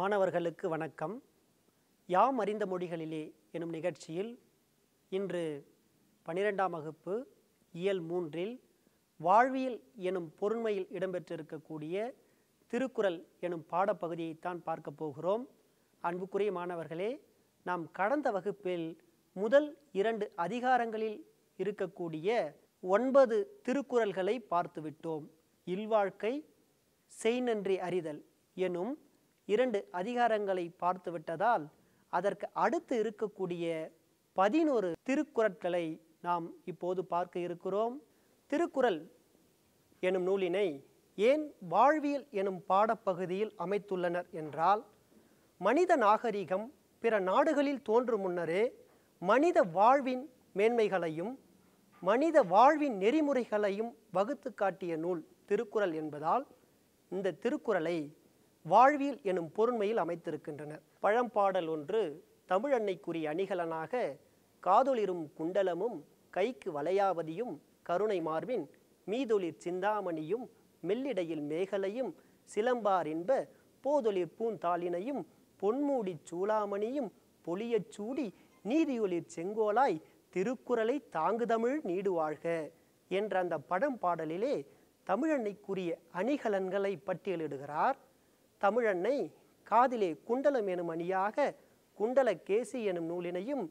மாணவர்களுக்கு வணக்கம் யாம் அறிந்த மொழிகளிலே எனும் நிகழ்ச்சியில் இன்று பனிரெண்டாம் வகுப்பு இயல் மூன்றில் வாழ்வியல் எனும் பொருண்மையில் இடம்பெற்றிருக்கக்கூடிய திருக்குறள் எனும் பாடப்பகுதியைத்தான் பார்க்க போகிறோம் அன்புக்குரிய மாணவர்களே நாம் கடந்த வகுப்பில் முதல் இரண்டு அதிகாரங்களில் இருக்கக்கூடிய ஒன்பது திருக்குறள்களை பார்த்துவிட்டோம் இல்வாழ்க்கை செய்நன்றி அறிதல் எனும் இரண்டு அதிகாரங்களை பார்த்து விட்டதால் அதற்கு அடுத்து இருக்கக்கூடிய பதினோரு திருக்குறட்களை நாம் இப்போது பார்க்க இருக்கிறோம் திருக்குறள் எனும் நூலினை ஏன் வாழ்வியல் எனும் பாடப்பகுதியில் அமைத்துள்ளனர் என்றால் மனித நாகரிகம் பிற நாடுகளில் தோன்றும் முன்னரே மனித வாழ்வின் மேன்மைகளையும் மனித வாழ்வின் நெறிமுறைகளையும் வகுத்து காட்டிய நூல் திருக்குறள் என்பதால் இந்த திருக்குறளை வாழ்வியல் எனும் பொருண்மையில் அமைத்திருக்கின்றன பழம்பாடல் ஒன்று தமிழன்னைக்குரிய அணிகலனாக காதொளிரும் குண்டலமும் கைக்கு வளையாவதியும் கருணை மார்பின் மீதொளிர் சிந்தாமணியும் மெல்லிடையில் மேகலையும் சிலம்பார் என்ப போதொளிர் பூந்தாளினையும் பொன்மூடி சூளாமணியும் பொலியச் சூடி நீதியொளிர் செங்கோலாய் திருக்குறளை தாங்குதமிழ் நீடுவாழ்க என்ற அந்த படம் பாடலிலே தமிழன்னைக்குரிய அணிகலன்களை பட்டியலிடுகிறார் தமிழன்னை காதிலே குண்டலம் எனும் அணியாக குண்டலகேசி எனும் நூலினையும்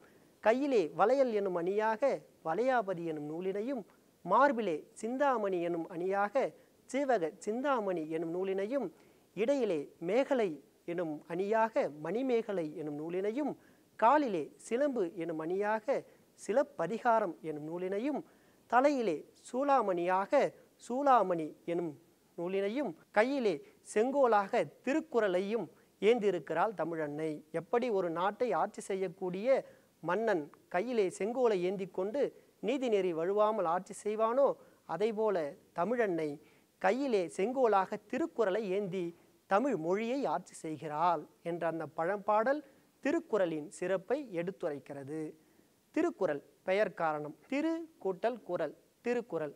கையிலே வளையல் எனும் அணியாக வளையாபதி எனும் நூலினையும் மார்பிலே சிந்தாமணி எனும் அணியாக சீவக சிந்தாமணி எனும் நூலினையும் இடையிலே மேகலை எனும் அணியாக மணிமேகலை எனும் நூலினையும் காலிலே சிலம்பு எனும் அணியாக சிலப்பதிகாரம் எனும் நூலினையும் தலையிலே சூளாமணியாக சூளாமணி எனும் நூலினையும் கையிலே செங்கோலாக திருக்குறளையும் ஏந்திருக்கிறாள் தமிழன்னை எப்படி ஒரு நாட்டை ஆட்சி செய்யக்கூடிய மன்னன் கையிலே செங்கோலை ஏந்தி கொண்டு நீதிநெறி வழுவாமல் ஆட்சி செய்வானோ போல தமிழன்னை கையிலே செங்கோலாக திருக்குறளை ஏந்தி தமிழ் மொழியை ஆட்சி செய்கிறாள் என்ற அந்த பழம்பாடல் திருக்குறளின் சிறப்பை எடுத்துரைக்கிறது திருக்குறள் பெயர் காரணம் திரு கூட்டல் குரல் திருக்குறள்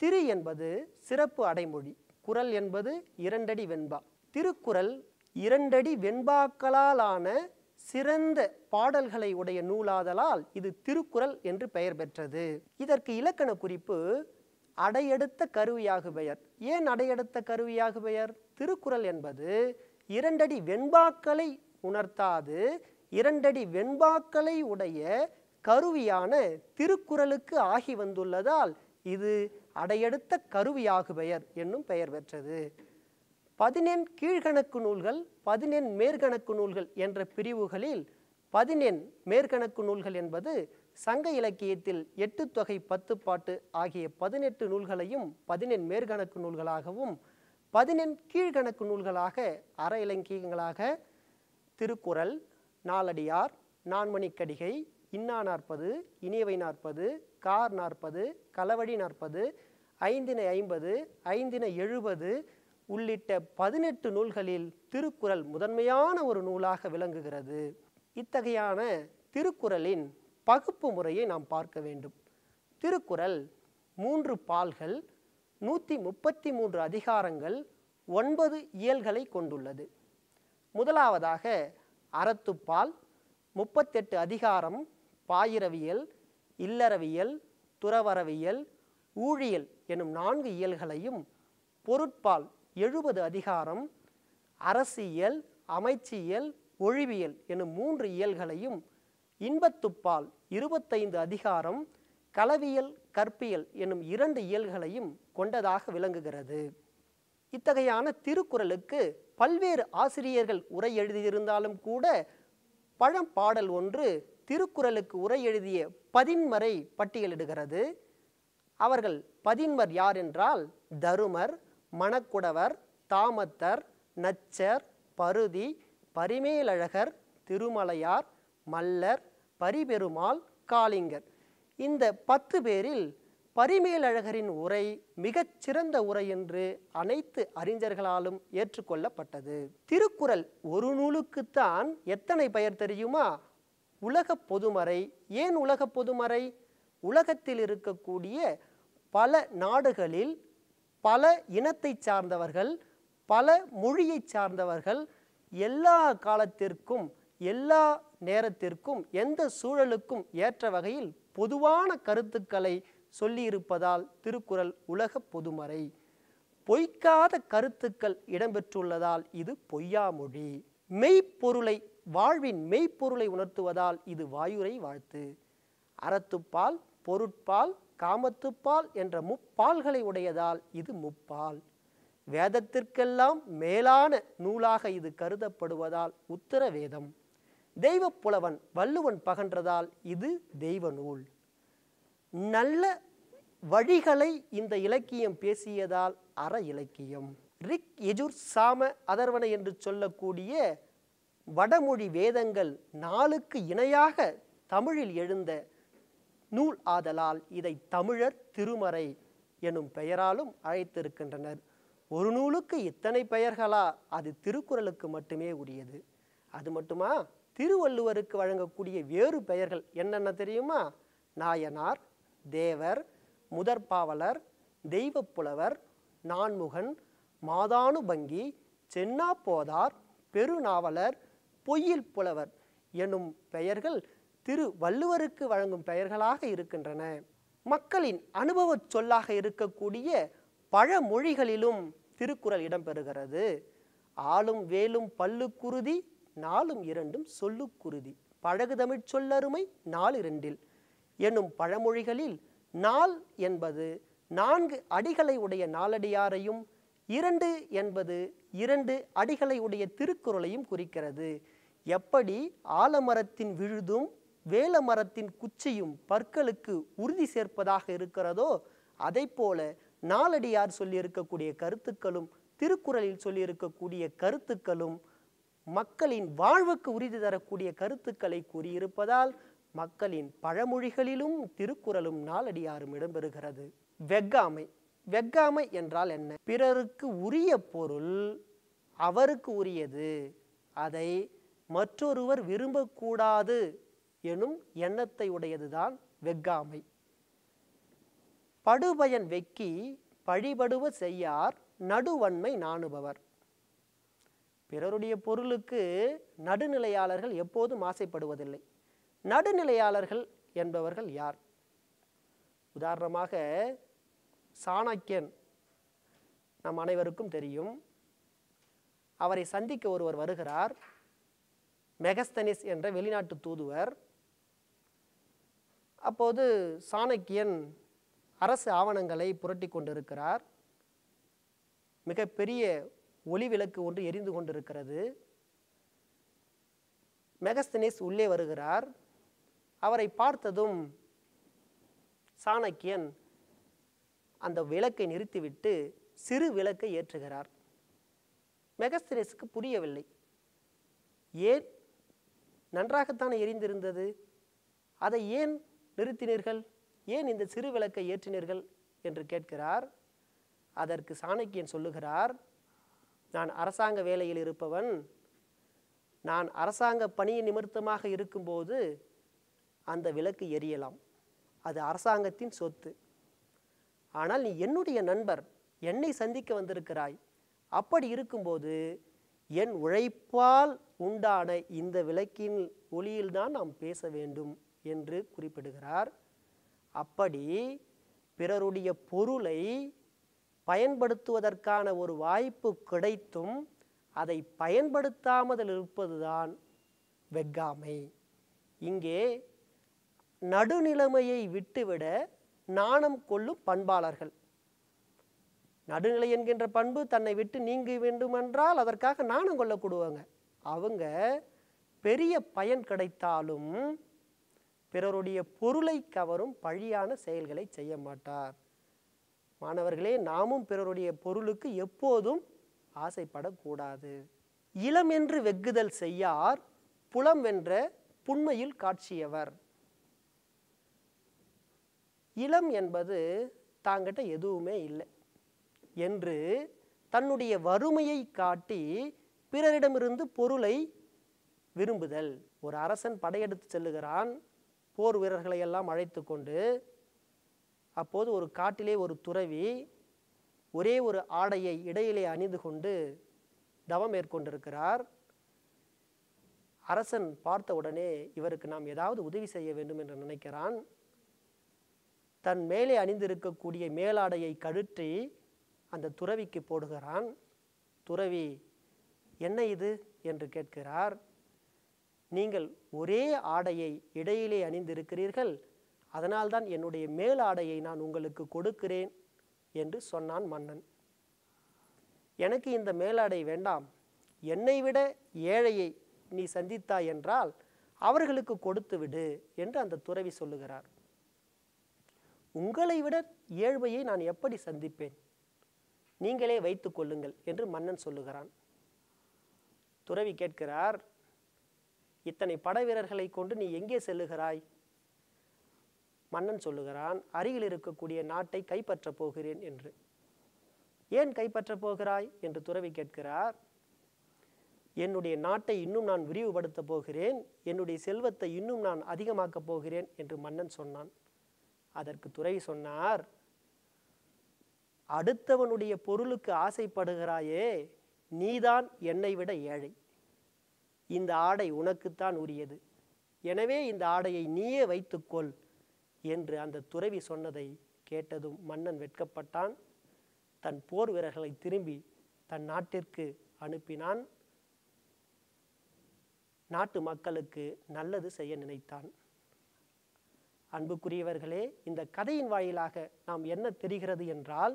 திரு என்பது சிறப்பு அடைமொழி குரல் என்பது இரண்டடி வெண்பா திருக்குறள் இரண்டடி வெண்பாக்களாலான சிறந்த பாடல்களை உடைய நூலாதலால் இது திருக்குறள் என்று பெயர் பெற்றது இதற்கு இலக்கண குறிப்பு அடையெடுத்த கருவியாகு பெயர் ஏன் அடையெடுத்த கருவியாகு பெயர் திருக்குறள் என்பது இரண்டடி வெண்பாக்களை உணர்த்தாது இரண்டடி வெண்பாக்களை உடைய கருவியான திருக்குறளுக்கு ஆகி வந்துள்ளதால் இது அடையெடுத்த கருவியாகு பெயர் என்னும் பெயர் பெற்றது பதினெண் கீழ்கணக்கு நூல்கள் பதினெண் மேற்கணக்கு நூல்கள் என்ற பிரிவுகளில் பதினெண் மேற்கணக்கு நூல்கள் என்பது சங்க இலக்கியத்தில் எட்டு தொகை பத்து பாட்டு ஆகிய பதினெட்டு நூல்களையும் பதினெண் மேற்கணக்கு நூல்களாகவும் பதினெண் கீழ்கணக்கு நூல்களாக அற இலக்கியங்களாக திருக்குறள் நாலடியார் நான்மணிக்கடிகை இன்னா நாற்பது இனியவை நாற்பது கார் நாற்பது களவடி நாற்பது ஐந்தினை ஐம்பது ஐந்தினை எழுபது உள்ளிட்ட பதினெட்டு நூல்களில் திருக்குறள் முதன்மையான ஒரு நூலாக விளங்குகிறது இத்தகையான திருக்குறளின் பகுப்பு முறையை நாம் பார்க்க வேண்டும் திருக்குறள் மூன்று பால்கள் நூற்றி முப்பத்தி மூன்று அதிகாரங்கள் ஒன்பது இயல்களை கொண்டுள்ளது முதலாவதாக அறத்துப்பால் முப்பத்தெட்டு அதிகாரம் பாயிரவியல் இல்லறவியல் துறவரவியல் ஊழியல் எனும் நான்கு இயல்களையும் பொருட்பால் எழுபது அதிகாரம் அரசியல் அமைச்சியல் ஒழிவியல் எனும் மூன்று இயல்களையும் இன்பத்துப்பால் இருபத்தைந்து அதிகாரம் களவியல் கற்பியல் எனும் இரண்டு இயல்களையும் கொண்டதாக விளங்குகிறது இத்தகையான திருக்குறளுக்கு பல்வேறு ஆசிரியர்கள் உரை எழுதியிருந்தாலும் கூட பழம்பாடல் ஒன்று திருக்குறளுக்கு உரை எழுதிய பதின்மரை பட்டியலிடுகிறது அவர்கள் பதின்மர் யார் என்றால் தருமர் மணக்குடவர் தாமத்தர் நச்சர் பருதி பரிமேலழகர் திருமலையார் மல்லர் பரிபெருமாள் காளிங்கர் இந்த பத்து பேரில் பரிமேலழகரின் உரை மிகச் சிறந்த உரை என்று அனைத்து அறிஞர்களாலும் ஏற்றுக்கொள்ளப்பட்டது திருக்குறள் ஒரு நூலுக்குத்தான் எத்தனை பெயர் தெரியுமா உலக பொதுமறை ஏன் உலக பொதுமறை உலகத்தில் இருக்கக்கூடிய பல நாடுகளில் பல இனத்தை சார்ந்தவர்கள் பல மொழியை சார்ந்தவர்கள் எல்லா காலத்திற்கும் எல்லா நேரத்திற்கும் எந்த சூழலுக்கும் ஏற்ற வகையில் பொதுவான கருத்துக்களை சொல்லியிருப்பதால் திருக்குறள் உலக பொதுமறை பொய்க்காத கருத்துக்கள் இடம்பெற்றுள்ளதால் இது பொய்யா மொழி மெய்ப்பொருளை வாழ்வின் மெய்ப்பொருளை உணர்த்துவதால் இது வாயுரை வாழ்த்து அறத்துப்பால் பொருட்பால் காமத்துப்பால் என்ற முப்பால்களை உடையதால் இது முப்பால் வேதத்திற்கெல்லாம் மேலான நூலாக இது கருதப்படுவதால் உத்தர வேதம் தெய்வ புலவன் வள்ளுவன் பகன்றதால் இது தெய்வ நூல் நல்ல வழிகளை இந்த இலக்கியம் பேசியதால் அற இலக்கியம் ரிக் எஜுர் சாம அதர்வனை என்று சொல்லக்கூடிய வடமொழி வேதங்கள் நாளுக்கு இணையாக தமிழில் எழுந்த நூல் ஆதலால் இதை தமிழர் திருமறை எனும் பெயராலும் அழைத்திருக்கின்றனர் ஒரு நூலுக்கு இத்தனை பெயர்களா அது திருக்குறளுக்கு மட்டுமே உரியது அது மட்டுமா திருவள்ளுவருக்கு வழங்கக்கூடிய வேறு பெயர்கள் என்னென்ன தெரியுமா நாயனார் தேவர் முதற்பாவலர் தெய்வப்புலவர் நான்முகன் மாதானுபங்கி சென்னா போதார் பெருநாவலர் பொய்யில் புலவர் எனும் பெயர்கள் திரு வள்ளுவருக்கு வழங்கும் பெயர்களாக இருக்கின்றன மக்களின் அனுபவ சொல்லாக இருக்கக்கூடிய பழமொழிகளிலும் திருக்குறள் இடம்பெறுகிறது ஆளும் வேலும் பல்லுக்குருதி நாளும் இரண்டும் சொல்லுக்குருதி தமிழ் சொல்லருமை நாள் இரண்டில் என்னும் பழமொழிகளில் நாள் என்பது நான்கு அடிகளை உடைய நாலடியாரையும் இரண்டு என்பது இரண்டு அடிகளை உடைய திருக்குறளையும் குறிக்கிறது எப்படி ஆலமரத்தின் விழுதும் வேல மரத்தின் குச்சியும் பற்களுக்கு உறுதி சேர்ப்பதாக இருக்கிறதோ அதை போல நாளடியார் சொல்லியிருக்கக்கூடிய கருத்துக்களும் திருக்குறளில் சொல்லியிருக்கக்கூடிய கருத்துக்களும் மக்களின் வாழ்வுக்கு உறுதி தரக்கூடிய கருத்துக்களை கூறியிருப்பதால் மக்களின் பழமொழிகளிலும் திருக்குறளும் நாளடியாரும் இடம்பெறுகிறது வெக்காமை வெக்காமை என்றால் என்ன பிறருக்கு உரிய பொருள் அவருக்கு உரியது அதை மற்றொருவர் விரும்பக்கூடாது எனும் எண்ணத்தை உடையதுதான் வெக்காமை படுபயன் வெக்கி பழிபடுவ செய்யார் நடுவன்மை நாணுபவர் பிறருடைய பொருளுக்கு நடுநிலையாளர்கள் எப்போதும் ஆசைப்படுவதில்லை நடுநிலையாளர்கள் என்பவர்கள் யார் உதாரணமாக சாணக்கியன் நம் அனைவருக்கும் தெரியும் அவரை சந்திக்க ஒருவர் வருகிறார் மெகஸ்தனிஸ் என்ற வெளிநாட்டு தூதுவர் அப்போது சாணக்கியன் அரசு ஆவணங்களை புரட்டி கொண்டிருக்கிறார் மிகப்பெரிய ஒளி விளக்கு ஒன்று எரிந்து கொண்டிருக்கிறது மெகஸ்தனிஸ் உள்ளே வருகிறார் அவரை பார்த்ததும் சாணக்கியன் அந்த விளக்கை நிறுத்திவிட்டு சிறு விளக்கை ஏற்றுகிறார் மெகஸ்தனிஸுக்கு புரியவில்லை ஏன் நன்றாகத்தான் எரிந்திருந்தது அதை ஏன் நிறுத்தினீர்கள் ஏன் இந்த சிறு விளக்கை ஏற்றினீர்கள் என்று கேட்கிறார் அதற்கு சாணக்கியன் சொல்லுகிறார் நான் அரசாங்க வேலையில் இருப்பவன் நான் அரசாங்க பணியை நிமித்தமாக இருக்கும்போது அந்த விளக்கு எரியலாம் அது அரசாங்கத்தின் சொத்து ஆனால் நீ என்னுடைய நண்பர் என்னை சந்திக்க வந்திருக்கிறாய் அப்படி இருக்கும்போது என் உழைப்பால் உண்டான இந்த விளக்கின் ஒளியில்தான் நாம் பேச வேண்டும் என்று குறிப்பிடுகிறார் அப்படி பிறருடைய பொருளை பயன்படுத்துவதற்கான ஒரு வாய்ப்பு கிடைத்தும் அதை பயன்படுத்தாமல் இருப்பதுதான் வெட்காமை இங்கே நடுநிலைமையை விட்டுவிட நாணம் கொள்ளும் பண்பாளர்கள் நடுநிலை என்கின்ற பண்பு தன்னை விட்டு நீங்க வேண்டுமென்றால் அதற்காக நாணம் கொள்ளக்கூடுவாங்க அவங்க பெரிய பயன் கிடைத்தாலும் பிறருடைய பொருளை கவரும் பழியான செயல்களை செய்ய மாட்டார் மாணவர்களே நாமும் பிறருடைய பொருளுக்கு எப்போதும் ஆசைப்படக்கூடாது இளம் என்று வெகுதல் செய்யார் புலம் வென்ற புண்மையில் காட்சியவர் இளம் என்பது தாங்கிட்ட எதுவுமே இல்லை என்று தன்னுடைய வறுமையை காட்டி பிறரிடமிருந்து பொருளை விரும்புதல் ஒரு அரசன் படையெடுத்து செல்லுகிறான் போர் வீரர்களை எல்லாம் அழைத்து கொண்டு அப்போது ஒரு காட்டிலே ஒரு துறவி ஒரே ஒரு ஆடையை இடையிலே அணிந்து கொண்டு தவம் மேற்கொண்டிருக்கிறார் அரசன் பார்த்த உடனே இவருக்கு நாம் ஏதாவது உதவி செய்ய வேண்டும் என்று நினைக்கிறான் தன் மேலே அணிந்திருக்கக்கூடிய மேலாடையை கழற்றி அந்த துறவிக்கு போடுகிறான் துறவி என்ன இது என்று கேட்கிறார் நீங்கள் ஒரே ஆடையை இடையிலே அணிந்திருக்கிறீர்கள் அதனால்தான் என்னுடைய மேல் ஆடையை நான் உங்களுக்கு கொடுக்கிறேன் என்று சொன்னான் மன்னன் எனக்கு இந்த மேலாடை வேண்டாம் என்னை விட ஏழையை நீ சந்தித்தாய் என்றால் அவர்களுக்கு கொடுத்து விடு என்று அந்த துறவி சொல்லுகிறார் உங்களை விட ஏழ்மையை நான் எப்படி சந்திப்பேன் நீங்களே வைத்துக் கொள்ளுங்கள் என்று மன்னன் சொல்லுகிறான் துறவி கேட்கிறார் இத்தனை படை கொண்டு நீ எங்கே செல்லுகிறாய் மன்னன் சொல்லுகிறான் அருகில் இருக்கக்கூடிய நாட்டை கைப்பற்றப் போகிறேன் என்று ஏன் கைப்பற்றப் போகிறாய் என்று துறவி கேட்கிறார் என்னுடைய நாட்டை இன்னும் நான் விரிவுபடுத்தப் போகிறேன் என்னுடைய செல்வத்தை இன்னும் நான் அதிகமாக்கப் போகிறேன் என்று மன்னன் சொன்னான் அதற்கு துறை சொன்னார் அடுத்தவனுடைய பொருளுக்கு ஆசைப்படுகிறாயே நீதான் என்னை விட ஏழை இந்த ஆடை உனக்குத்தான் உரியது எனவே இந்த ஆடையை நீயே வைத்துக்கொள் என்று அந்த துறவி சொன்னதை கேட்டதும் மன்னன் வெட்கப்பட்டான் தன் போர் வீரர்களை திரும்பி தன் நாட்டிற்கு அனுப்பினான் நாட்டு மக்களுக்கு நல்லது செய்ய நினைத்தான் அன்புக்குரியவர்களே இந்த கதையின் வாயிலாக நாம் என்ன தெரிகிறது என்றால்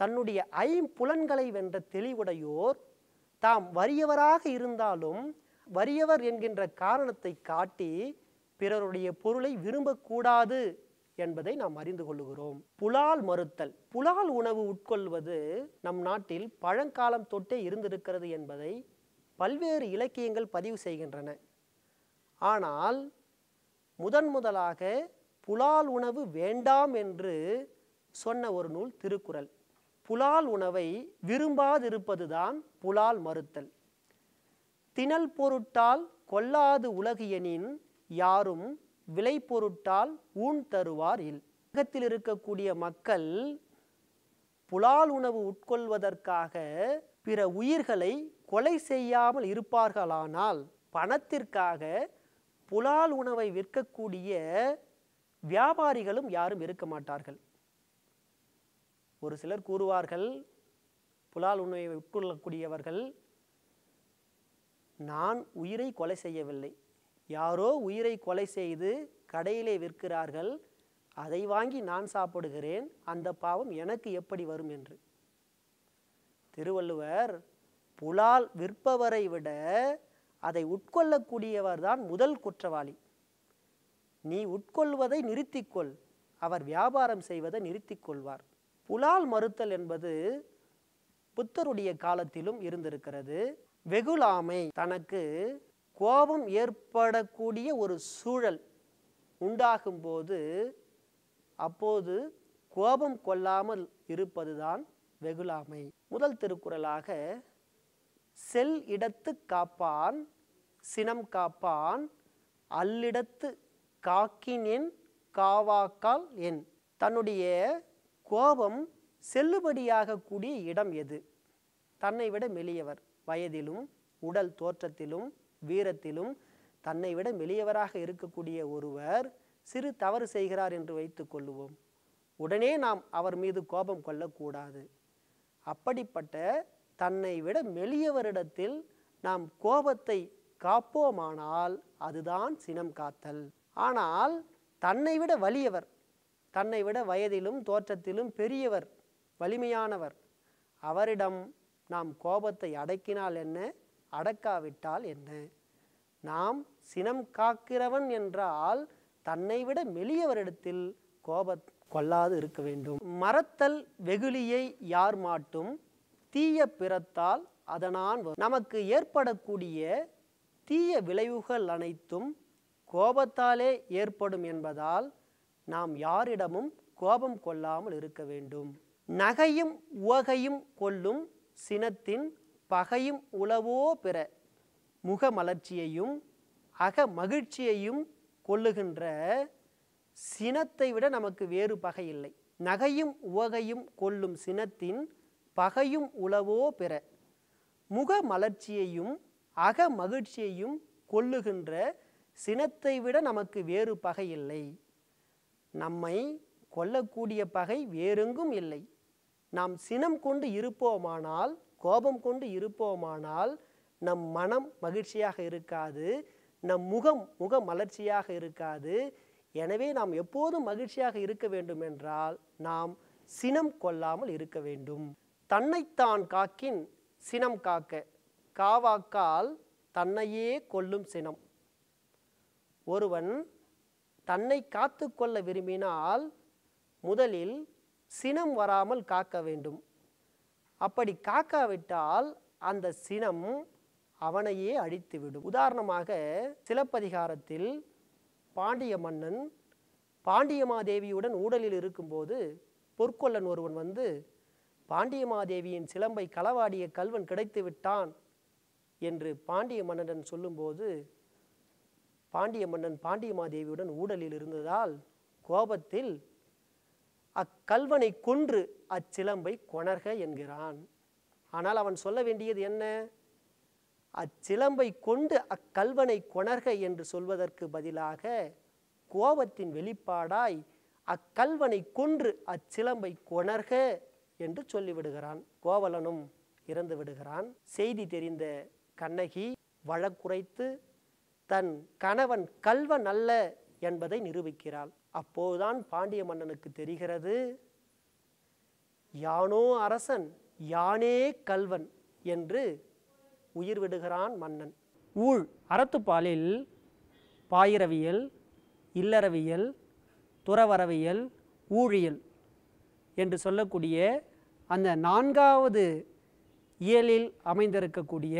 தன்னுடைய ஐம்புலன்களை வென்ற தெளிவுடையோர் தாம் வறியவராக இருந்தாலும் வறியவர் என்கின்ற காரணத்தை காட்டி பிறருடைய பொருளை விரும்பக்கூடாது என்பதை நாம் அறிந்து கொள்ளுகிறோம் புலால் மறுத்தல் புலால் உணவு உட்கொள்வது நம் நாட்டில் பழங்காலம் தொட்டே இருந்திருக்கிறது என்பதை பல்வேறு இலக்கியங்கள் பதிவு செய்கின்றன ஆனால் முதன் முதலாக புலால் உணவு வேண்டாம் என்று சொன்ன ஒரு நூல் திருக்குறள் புலால் உணவை விரும்பாதிருப்பதுதான் புலால் மறுத்தல் திணல் பொருட்டால் கொல்லாது உலகியனின் யாரும் விலை பொருட்டால் ஊன் தருவார் இல் உலகத்தில் இருக்கக்கூடிய மக்கள் புலால் உணவு உட்கொள்வதற்காக பிற உயிர்களை கொலை செய்யாமல் இருப்பார்களானால் பணத்திற்காக புலால் உணவை விற்கக்கூடிய வியாபாரிகளும் யாரும் இருக்க மாட்டார்கள் ஒரு சிலர் கூறுவார்கள் புலால் உண்மையை உட்கொள்ளக்கூடியவர்கள் நான் உயிரை கொலை செய்யவில்லை யாரோ உயிரை கொலை செய்து கடையிலே விற்கிறார்கள் அதை வாங்கி நான் சாப்பிடுகிறேன் அந்த பாவம் எனக்கு எப்படி வரும் என்று திருவள்ளுவர் புலால் விற்பவரை விட அதை உட்கொள்ளக்கூடியவர் தான் முதல் குற்றவாளி நீ உட்கொள்வதை நிறுத்திக்கொள் அவர் வியாபாரம் செய்வதை நிறுத்திக்கொள்வார் கொள்வார் புலால் மறுத்தல் என்பது புத்தருடைய காலத்திலும் இருந்திருக்கிறது வெகுலாமை தனக்கு கோபம் ஏற்படக்கூடிய ஒரு சூழல் உண்டாகும் போது அப்போது கோபம் கொள்ளாமல் இருப்பதுதான் வெகுலாமை முதல் திருக்குறளாக செல் இடத்து காப்பான் சினம் காப்பான் அல்லிடத்து காக்கினின் காவாக்கால் என் தன்னுடைய கோபம் செல்லுபடியாகக்கூடிய இடம் எது தன்னை விட மெலியவர் வயதிலும் உடல் தோற்றத்திலும் வீரத்திலும் தன்னை விட மெலியவராக இருக்கக்கூடிய ஒருவர் சிறு தவறு செய்கிறார் என்று வைத்து கொள்வோம் உடனே நாம் அவர் மீது கோபம் கொள்ளக்கூடாது அப்படிப்பட்ட தன்னை விட மெலியவரிடத்தில் நாம் கோபத்தை காப்போமானால் அதுதான் சினம் காத்தல் ஆனால் தன்னை விட வலியவர் தன்னை விட வயதிலும் தோற்றத்திலும் பெரியவர் வலிமையானவர் அவரிடம் நாம் கோபத்தை அடக்கினால் என்ன அடக்காவிட்டால் என்ன நாம் சினம் காக்கிறவன் என்றால் தன்னை விட மெலியவரிடத்தில் கோப கொள்ளாது இருக்க வேண்டும் மறத்தல் வெகுளியை யார் மாட்டும் தீய பிறத்தால் அதனான் நமக்கு ஏற்படக்கூடிய தீய விளைவுகள் அனைத்தும் கோபத்தாலே ஏற்படும் என்பதால் நாம் யாரிடமும் கோபம் கொள்ளாமல் இருக்க வேண்டும் நகையும் உவகையும் கொள்ளும் சினத்தின் பகையும் உளவோ பிற முகமலர்ச்சியையும் அக மகிழ்ச்சியையும் கொள்ளுகின்ற சினத்தை விட நமக்கு வேறு பகை இல்லை நகையும் உவகையும் கொள்ளும் சினத்தின் பகையும் உளவோ பிற முக மலர்ச்சியையும் அக மகிழ்ச்சியையும் கொள்ளுகின்ற சினத்தை விட நமக்கு வேறு பகை இல்லை நம்மை கொல்லக்கூடிய பகை வேறெங்கும் இல்லை நாம் சினம் கொண்டு இருப்போமானால் கோபம் கொண்டு இருப்போமானால் நம் மனம் மகிழ்ச்சியாக இருக்காது நம் முகம் முக மலர்ச்சியாக இருக்காது எனவே நாம் எப்போதும் மகிழ்ச்சியாக இருக்க வேண்டும் என்றால் நாம் சினம் கொள்ளாமல் இருக்க வேண்டும் தன்னைத்தான் காக்கின் சினம் காக்க காவாக்கால் தன்னையே கொல்லும் சினம் ஒருவன் தன்னை காத்து கொள்ள விரும்பினால் முதலில் சினம் வராமல் காக்க வேண்டும் அப்படி காக்காவிட்டால் அந்த சினம் அவனையே அழித்துவிடும் உதாரணமாக சிலப்பதிகாரத்தில் பாண்டிய மன்னன் பாண்டியமாதேவியுடன் ஊடலில் இருக்கும்போது பொற்கொள்ளன் ஒருவன் வந்து பாண்டியமாதேவியின் சிலம்பை களவாடிய கல்வன் கிடைத்துவிட்டான் என்று பாண்டிய மன்னனிடம் சொல்லும்போது பாண்டிய மன்னன் பாண்டியமாதேவியுடன் ஊடலில் இருந்ததால் கோபத்தில் அக்கல்வனை கொன்று அச்சிலம்பை கொணர்க என்கிறான் ஆனால் அவன் சொல்ல வேண்டியது என்ன அச்சிலம்பை கொண்டு அக்கல்வனை கொணர்க என்று சொல்வதற்கு பதிலாக கோபத்தின் வெளிப்பாடாய் அக்கல்வனை கொன்று அச்சிலம்பை கொணர்க என்று சொல்லிவிடுகிறான் கோவலனும் இறந்து விடுகிறான் செய்தி தெரிந்த கண்ணகி வழக்குரைத்து தன் கணவன் கல்வன் அல்ல என்பதை நிரூபிக்கிறாள் அப்போதுதான் பாண்டிய மன்னனுக்கு தெரிகிறது யானோ அரசன் யானே கல்வன் என்று உயிர் விடுகிறான் மன்னன் ஊழ் அறத்துப்பாலில் பாயிரவியல் இல்லறவியல் துறவரவியல் ஊழியல் என்று சொல்லக்கூடிய அந்த நான்காவது இயலில் அமைந்திருக்கக்கூடிய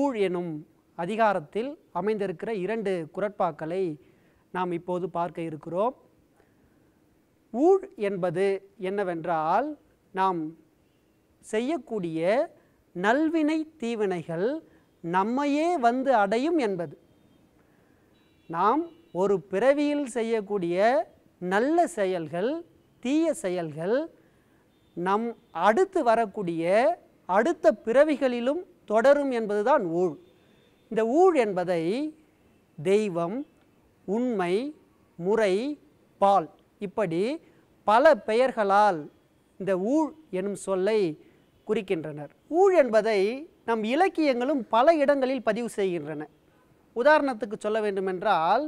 ஊழ் எனும் அதிகாரத்தில் அமைந்திருக்கிற இரண்டு குரட்பாக்களை நாம் இப்போது பார்க்க இருக்கிறோம் ஊழ் என்பது என்னவென்றால் நாம் செய்யக்கூடிய நல்வினை தீவினைகள் நம்மையே வந்து அடையும் என்பது நாம் ஒரு பிறவியில் செய்யக்கூடிய நல்ல செயல்கள் தீய செயல்கள் நம் அடுத்து வரக்கூடிய அடுத்த பிறவிகளிலும் தொடரும் என்பதுதான் ஊழ் இந்த ஊழ் என்பதை தெய்வம் உண்மை முறை பால் இப்படி பல பெயர்களால் இந்த ஊழ் எனும் சொல்லை குறிக்கின்றனர் ஊழ் என்பதை நம் இலக்கியங்களும் பல இடங்களில் பதிவு செய்கின்றன உதாரணத்துக்கு சொல்ல வேண்டுமென்றால்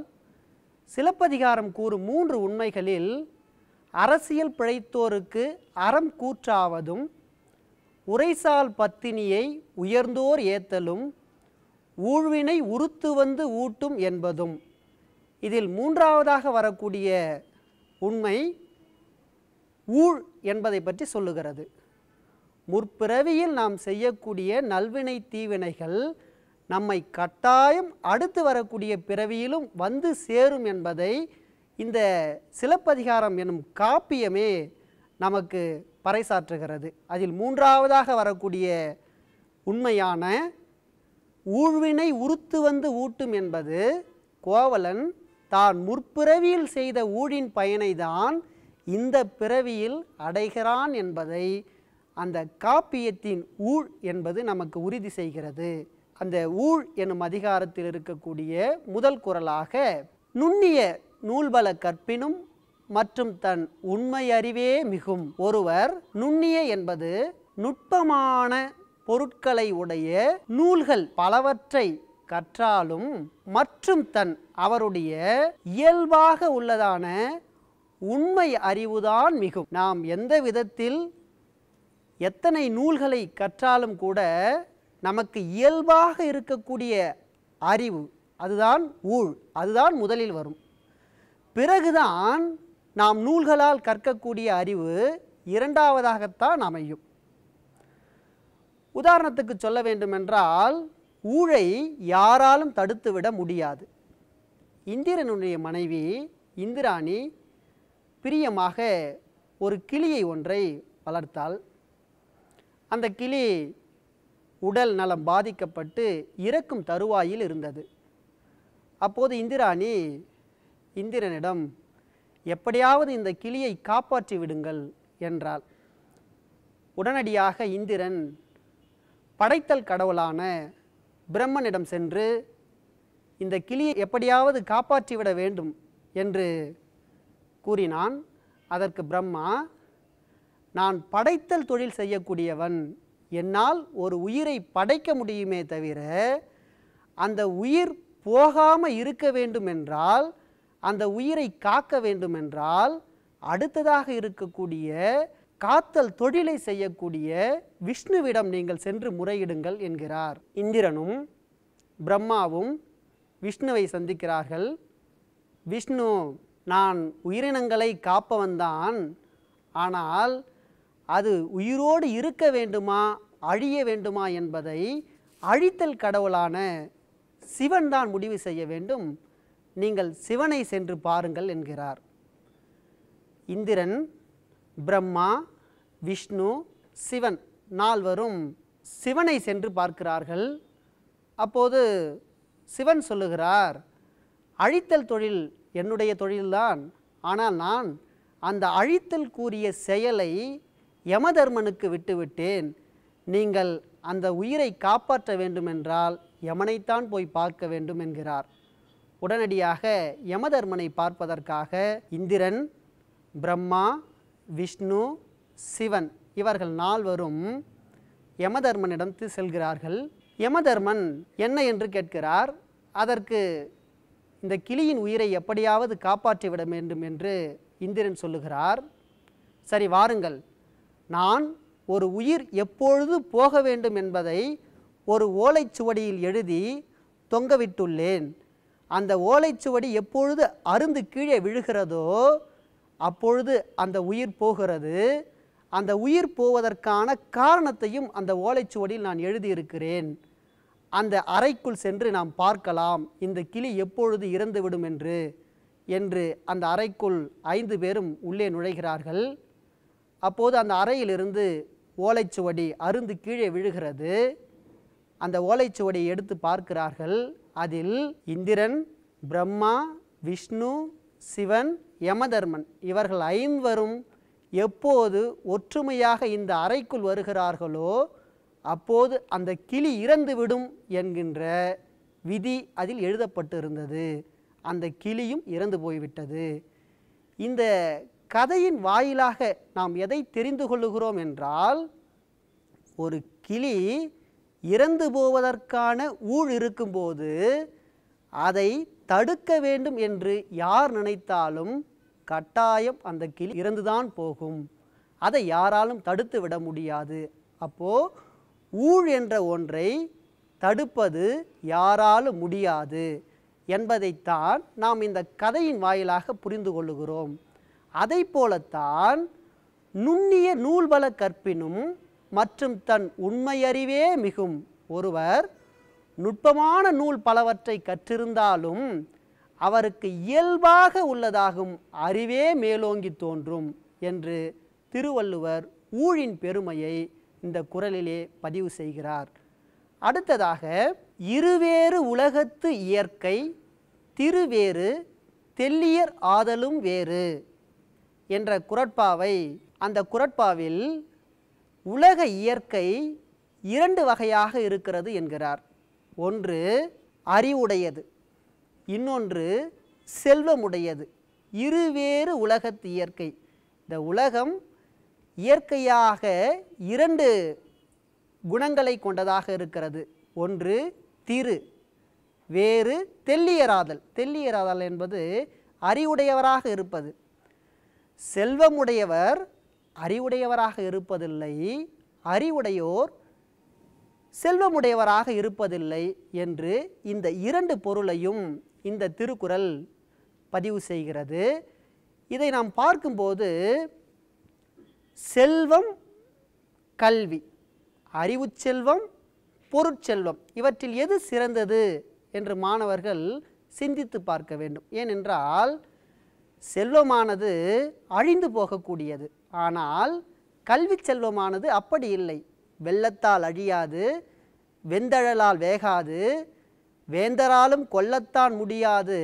சிலப்பதிகாரம் கூறும் மூன்று உண்மைகளில் அரசியல் பிழைத்தோருக்கு அறம் கூற்றாவதும் உரைசால் பத்தினியை உயர்ந்தோர் ஏத்தலும் ஊழ்வினை உறுத்து வந்து ஊட்டும் என்பதும் இதில் மூன்றாவதாக வரக்கூடிய உண்மை ஊழ் என்பதை பற்றி சொல்லுகிறது முற்பிறவியில் நாம் செய்யக்கூடிய நல்வினை தீவினைகள் நம்மை கட்டாயம் அடுத்து வரக்கூடிய பிறவியிலும் வந்து சேரும் என்பதை இந்த சிலப்பதிகாரம் என்னும் காப்பியமே நமக்கு பறைசாற்றுகிறது அதில் மூன்றாவதாக வரக்கூடிய உண்மையான ஊழ்வினை உறுத்து வந்து ஊட்டும் என்பது கோவலன் தான் முற்பிறவியில் செய்த ஊழின் பயனை தான் இந்த பிறவியில் அடைகிறான் என்பதை அந்த காப்பியத்தின் ஊழ் என்பது நமக்கு உறுதி செய்கிறது அந்த ஊழ் எனும் அதிகாரத்தில் இருக்கக்கூடிய முதல் குரலாக நுண்ணிய நூல்பல கற்பினும் மற்றும் தன் உண்மையறிவே மிகும் ஒருவர் நுண்ணிய என்பது நுட்பமான பொருட்களை உடைய நூல்கள் பலவற்றை கற்றாலும் மற்றும் தன் அவருடைய இயல்பாக உள்ளதான உண்மை அறிவுதான் மிகும் நாம் எந்த விதத்தில் எத்தனை நூல்களை கற்றாலும் கூட நமக்கு இயல்பாக இருக்கக்கூடிய அறிவு அதுதான் ஊழ் அதுதான் முதலில் வரும் பிறகுதான் நாம் நூல்களால் கற்கக்கூடிய அறிவு இரண்டாவதாகத்தான் அமையும் உதாரணத்துக்கு சொல்ல வேண்டுமென்றால் ஊழை யாராலும் தடுத்துவிட முடியாது இந்திரனுடைய மனைவி இந்திராணி பிரியமாக ஒரு கிளியை ஒன்றை வளர்த்தாள் அந்த கிளி உடல் நலம் பாதிக்கப்பட்டு இறக்கும் தருவாயில் இருந்தது அப்போது இந்திராணி இந்திரனிடம் எப்படியாவது இந்த கிளியை காப்பாற்றி விடுங்கள் என்றாள் உடனடியாக இந்திரன் படைத்தல் கடவுளான பிரம்மனிடம் சென்று இந்த கிளியை எப்படியாவது காப்பாற்றிவிட வேண்டும் என்று கூறினான் அதற்கு பிரம்மா நான் படைத்தல் தொழில் செய்யக்கூடியவன் என்னால் ஒரு உயிரை படைக்க முடியுமே தவிர அந்த உயிர் போகாமல் இருக்க வேண்டும் என்றால் அந்த உயிரை காக்க வேண்டுமென்றால் அடுத்ததாக இருக்கக்கூடிய காத்தல் தொழிலை செய்யக்கூடிய விஷ்ணுவிடம் நீங்கள் சென்று முறையிடுங்கள் என்கிறார் இந்திரனும் பிரம்மாவும் விஷ்ணுவை சந்திக்கிறார்கள் விஷ்ணு நான் உயிரினங்களை காப்பவன்தான் ஆனால் அது உயிரோடு இருக்க வேண்டுமா அழிய வேண்டுமா என்பதை அழித்தல் கடவுளான சிவன்தான் முடிவு செய்ய வேண்டும் நீங்கள் சிவனை சென்று பாருங்கள் என்கிறார் இந்திரன் பிரம்மா விஷ்ணு சிவன் நால்வரும் சிவனை சென்று பார்க்கிறார்கள் அப்போது சிவன் சொல்லுகிறார் அழித்தல் தொழில் என்னுடைய தொழில்தான் ஆனால் நான் அந்த அழித்தல் கூறிய செயலை யமதர்மனுக்கு விட்டுவிட்டேன் நீங்கள் அந்த உயிரை காப்பாற்ற வேண்டுமென்றால் யமனைத்தான் போய் பார்க்க வேண்டும் என்கிறார் உடனடியாக யமதர்மனை பார்ப்பதற்காக இந்திரன் பிரம்மா விஷ்ணு சிவன் இவர்கள் நால்வரும் யமதர்மனிடம் செல்கிறார்கள் யமதர்மன் என்ன என்று கேட்கிறார் அதற்கு இந்த கிளியின் உயிரை எப்படியாவது காப்பாற்றிவிட வேண்டும் என்று இந்திரன் சொல்லுகிறார் சரி வாருங்கள் நான் ஒரு உயிர் எப்பொழுது போக வேண்டும் என்பதை ஒரு ஓலைச்சுவடியில் எழுதி தொங்கவிட்டுள்ளேன் அந்த ஓலைச்சுவடி எப்பொழுது அருந்து கீழே விழுகிறதோ அப்பொழுது அந்த உயிர் போகிறது அந்த உயிர் போவதற்கான காரணத்தையும் அந்த ஓலைச்சுவடியில் நான் எழுதியிருக்கிறேன் அந்த அறைக்குள் சென்று நாம் பார்க்கலாம் இந்த கிளி எப்பொழுது இறந்துவிடும் என்று என்று அந்த அறைக்குள் ஐந்து பேரும் உள்ளே நுழைகிறார்கள் அப்போது அந்த அறையிலிருந்து ஓலைச்சுவடி அருந்து கீழே விழுகிறது அந்த ஓலைச்சுவடியை எடுத்து பார்க்கிறார்கள் அதில் இந்திரன் பிரம்மா விஷ்ணு சிவன் யமதர்மன் இவர்கள் ஐம்பரும் எப்போது ஒற்றுமையாக இந்த அறைக்குள் வருகிறார்களோ அப்போது அந்த கிளி இறந்துவிடும் என்கின்ற விதி அதில் எழுதப்பட்டிருந்தது அந்த கிளியும் இறந்து போய்விட்டது இந்த கதையின் வாயிலாக நாம் எதை தெரிந்து கொள்ளுகிறோம் என்றால் ஒரு கிளி இறந்து போவதற்கான ஊழ் இருக்கும்போது அதை தடுக்க வேண்டும் என்று யார் நினைத்தாலும் கட்டாயம் அந்த கிளி இறந்துதான் போகும் அதை யாராலும் தடுத்து விட முடியாது அப்போ ஊழ் என்ற ஒன்றை தடுப்பது யாராலும் முடியாது என்பதைத்தான் நாம் இந்த கதையின் வாயிலாக புரிந்து கொள்ளுகிறோம் அதை போலத்தான் நுண்ணிய நூல்வள கற்பினும் மற்றும் தன் உண்மையறிவே மிகும் ஒருவர் நுட்பமான நூல் பலவற்றை கற்றிருந்தாலும் அவருக்கு இயல்பாக உள்ளதாகும் அறிவே மேலோங்கி தோன்றும் என்று திருவள்ளுவர் ஊழின் பெருமையை இந்த குரலிலே பதிவு செய்கிறார் அடுத்ததாக இருவேறு உலகத்து இயற்கை திருவேறு தெல்லியர் ஆதலும் வேறு என்ற குரட்பாவை அந்த குரட்பாவில் உலக இயற்கை இரண்டு வகையாக இருக்கிறது என்கிறார் ஒன்று அறிவுடையது இன்னொன்று செல்வமுடையது இருவேறு உலகத்து இயற்கை இந்த உலகம் இயற்கையாக இரண்டு குணங்களை கொண்டதாக இருக்கிறது ஒன்று திரு வேறு தெல்லியராதல் தெல்லியராதல் என்பது அறிவுடையவராக இருப்பது செல்வமுடையவர் அறிவுடையவராக இருப்பதில்லை அறிவுடையோர் செல்வமுடையவராக இருப்பதில்லை என்று இந்த இரண்டு பொருளையும் இந்த திருக்குறள் பதிவு செய்கிறது இதை நாம் பார்க்கும்போது செல்வம் கல்வி அறிவு செல்வம் பொருட்செல்வம் இவற்றில் எது சிறந்தது என்று மாணவர்கள் சிந்தித்து பார்க்க வேண்டும் ஏனென்றால் செல்வமானது அழிந்து போகக்கூடியது ஆனால் கல்வி செல்வமானது அப்படி இல்லை வெள்ளத்தால் அழியாது வெந்தழலால் வேகாது வேந்தராலும் கொல்லத்தான் முடியாது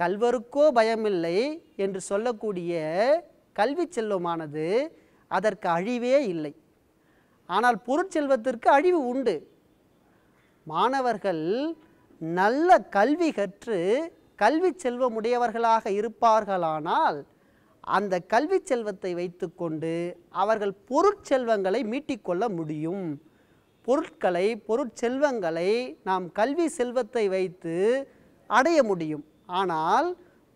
கல்வருக்கோ பயமில்லை என்று சொல்லக்கூடிய கல்வி செல்வமானது அதற்கு அழிவே இல்லை ஆனால் பொருட்செல்வத்திற்கு அழிவு உண்டு மாணவர்கள் நல்ல கல்வி கற்று கல்வி செல்வமுடையவர்களாக இருப்பார்களானால் அந்த கல்வி செல்வத்தை வைத்துக்கொண்டு அவர்கள் பொருட்செல்வங்களை மீட்டிக்கொள்ள முடியும் பொருட்களை பொருட்செல்வங்களை நாம் கல்வி செல்வத்தை வைத்து அடைய முடியும் ஆனால்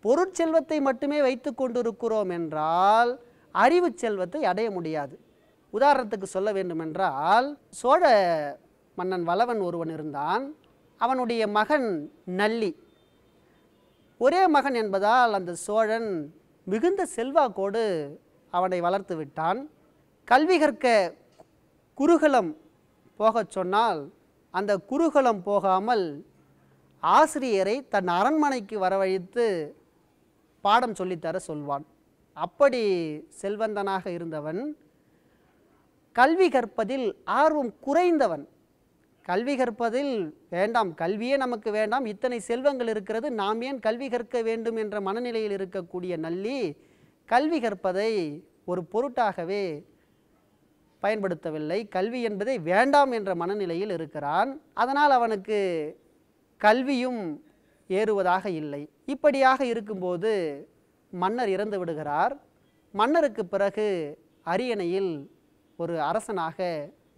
பொருட்செல்வத்தை மட்டுமே வைத்து கொண்டிருக்கிறோம் என்றால் அறிவு செல்வத்தை அடைய முடியாது உதாரணத்துக்கு சொல்ல வேண்டுமென்றால் சோழ மன்னன் வளவன் ஒருவன் இருந்தான் அவனுடைய மகன் நல்லி ஒரே மகன் என்பதால் அந்த சோழன் மிகுந்த செல்வாக்கோடு அவனை வளர்த்து விட்டான் கல்வி கற்க குருகலம் போகச் சொன்னால் அந்த குருகலம் போகாமல் ஆசிரியரை தன் அரண்மனைக்கு வரவழைத்து பாடம் சொல்லித்தர சொல்வான் அப்படி செல்வந்தனாக இருந்தவன் கல்வி கற்பதில் ஆர்வம் குறைந்தவன் கல்வி கற்பதில் வேண்டாம் கல்வியே நமக்கு வேண்டாம் இத்தனை செல்வங்கள் இருக்கிறது நாம் ஏன் கல்வி கற்க வேண்டும் என்ற மனநிலையில் இருக்கக்கூடிய நல்லி கல்வி கற்பதை ஒரு பொருட்டாகவே பயன்படுத்தவில்லை கல்வி என்பதை வேண்டாம் என்ற மனநிலையில் இருக்கிறான் அதனால் அவனுக்கு கல்வியும் ஏறுவதாக இல்லை இப்படியாக இருக்கும்போது மன்னர் இறந்து விடுகிறார் மன்னருக்கு பிறகு அரியணையில் ஒரு அரசனாக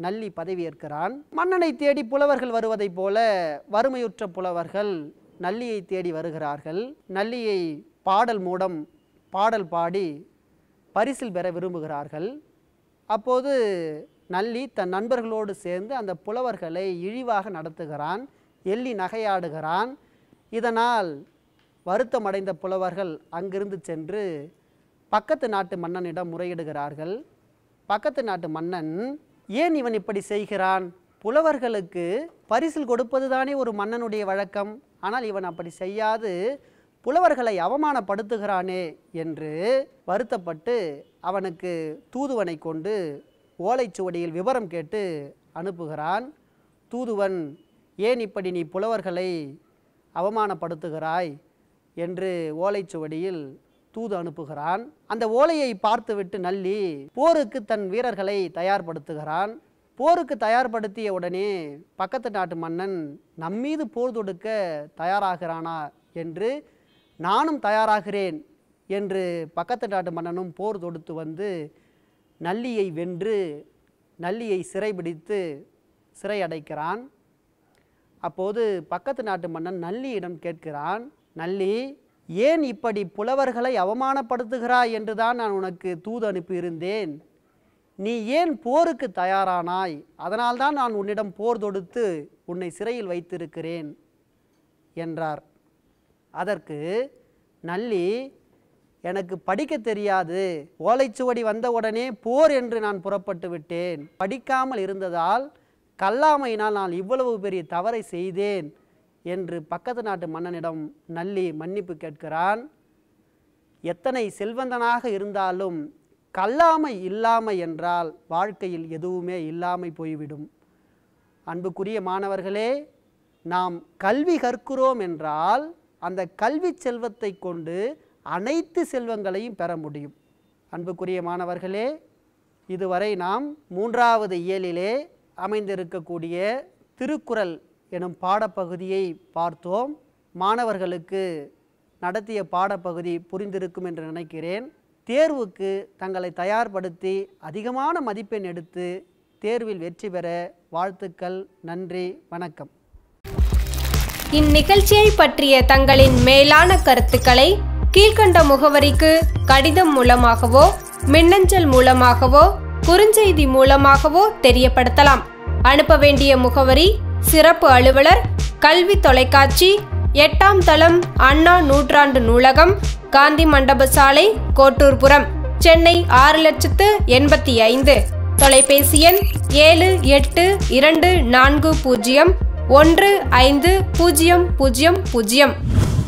நல்லி பதவியேற்கிறான் மன்னனை தேடி புலவர்கள் வருவதைப் போல வறுமையுற்ற புலவர்கள் நல்லியை தேடி வருகிறார்கள் நல்லியை பாடல் மூடம் பாடல் பாடி பரிசில் பெற விரும்புகிறார்கள் அப்போது நல்லி தன் நண்பர்களோடு சேர்ந்து அந்த புலவர்களை இழிவாக நடத்துகிறான் எள்ளி நகையாடுகிறான் இதனால் வருத்தமடைந்த புலவர்கள் அங்கிருந்து சென்று பக்கத்து நாட்டு மன்னனிடம் முறையிடுகிறார்கள் பக்கத்து நாட்டு மன்னன் ஏன் இவன் இப்படி செய்கிறான் புலவர்களுக்கு பரிசில் கொடுப்பது தானே ஒரு மன்னனுடைய வழக்கம் ஆனால் இவன் அப்படி செய்யாது புலவர்களை அவமானப்படுத்துகிறானே என்று வருத்தப்பட்டு அவனுக்கு தூதுவனை கொண்டு ஓலைச்சுவடியில் விவரம் கேட்டு அனுப்புகிறான் தூதுவன் ஏன் இப்படி நீ புலவர்களை அவமானப்படுத்துகிறாய் என்று ஓலைச்சுவடியில் தூது அனுப்புகிறான் அந்த ஓலையை பார்த்துவிட்டு நல்லி போருக்கு தன் வீரர்களை தயார்படுத்துகிறான் போருக்கு தயார்படுத்திய உடனே பக்கத்து நாட்டு மன்னன் நம்மீது போர் தொடுக்க தயாராகிறானா என்று நானும் தயாராகிறேன் என்று பக்கத்து நாட்டு மன்னனும் போர் தொடுத்து வந்து நல்லியை வென்று நல்லியை சிறைபிடித்து சிறையடைக்கிறான் அப்போது பக்கத்து நாட்டு மன்னன் நல்லியிடம் கேட்கிறான் நல்லி ஏன் இப்படி புலவர்களை அவமானப்படுத்துகிறாய் என்றுதான் நான் உனக்கு தூது அனுப்பியிருந்தேன் நீ ஏன் போருக்கு தயாரானாய் அதனால்தான் நான் உன்னிடம் போர் தொடுத்து உன்னை சிறையில் வைத்திருக்கிறேன் என்றார் அதற்கு நல்லி எனக்கு படிக்க தெரியாது ஓலைச்சுவடி வந்தவுடனே போர் என்று நான் புறப்பட்டு விட்டேன் படிக்காமல் இருந்ததால் கல்லாமையினால் நான் இவ்வளவு பெரிய தவறை செய்தேன் என்று பக்கத்து நாட்டு மன்னனிடம் நல்லி மன்னிப்பு கேட்கிறான் எத்தனை செல்வந்தனாக இருந்தாலும் கல்லாமை இல்லாமை என்றால் வாழ்க்கையில் எதுவுமே இல்லாமை போய்விடும் அன்புக்குரிய மாணவர்களே நாம் கல்வி கற்கிறோம் என்றால் அந்த கல்வி செல்வத்தை கொண்டு அனைத்து செல்வங்களையும் பெற முடியும் அன்புக்குரிய மாணவர்களே இதுவரை நாம் மூன்றாவது இயலிலே அமைந்திருக்கக்கூடிய திருக்குறள் எனும் பாடப்பகுதியை பார்த்தோம் மாணவர்களுக்கு நடத்திய பாடப்பகுதி புரிந்திருக்கும் என்று நினைக்கிறேன் தேர்வுக்கு தங்களை தயார்படுத்தி அதிகமான மதிப்பெண் எடுத்து தேர்வில் வெற்றி பெற வாழ்த்துக்கள் நன்றி வணக்கம் இந்நிகழ்ச்சியை பற்றிய தங்களின் மேலான கருத்துக்களை கீழ்கண்ட முகவரிக்கு கடிதம் மூலமாகவோ மின்னஞ்சல் மூலமாகவோ குறுஞ்செய்தி மூலமாகவோ தெரியப்படுத்தலாம் அனுப்ப வேண்டிய முகவரி சிறப்பு அலுவலர் கல்வி தொலைக்காட்சி எட்டாம் தளம் அண்ணா நூற்றாண்டு நூலகம் காந்தி மண்டப சாலை கோட்டூர்புரம் சென்னை ஆறு லட்சத்து எண்பத்தி ஐந்து தொலைபேசி எண் ஏழு எட்டு இரண்டு நான்கு பூஜ்ஜியம் ஒன்று ஐந்து பூஜ்ஜியம் பூஜ்ஜியம் பூஜ்ஜியம்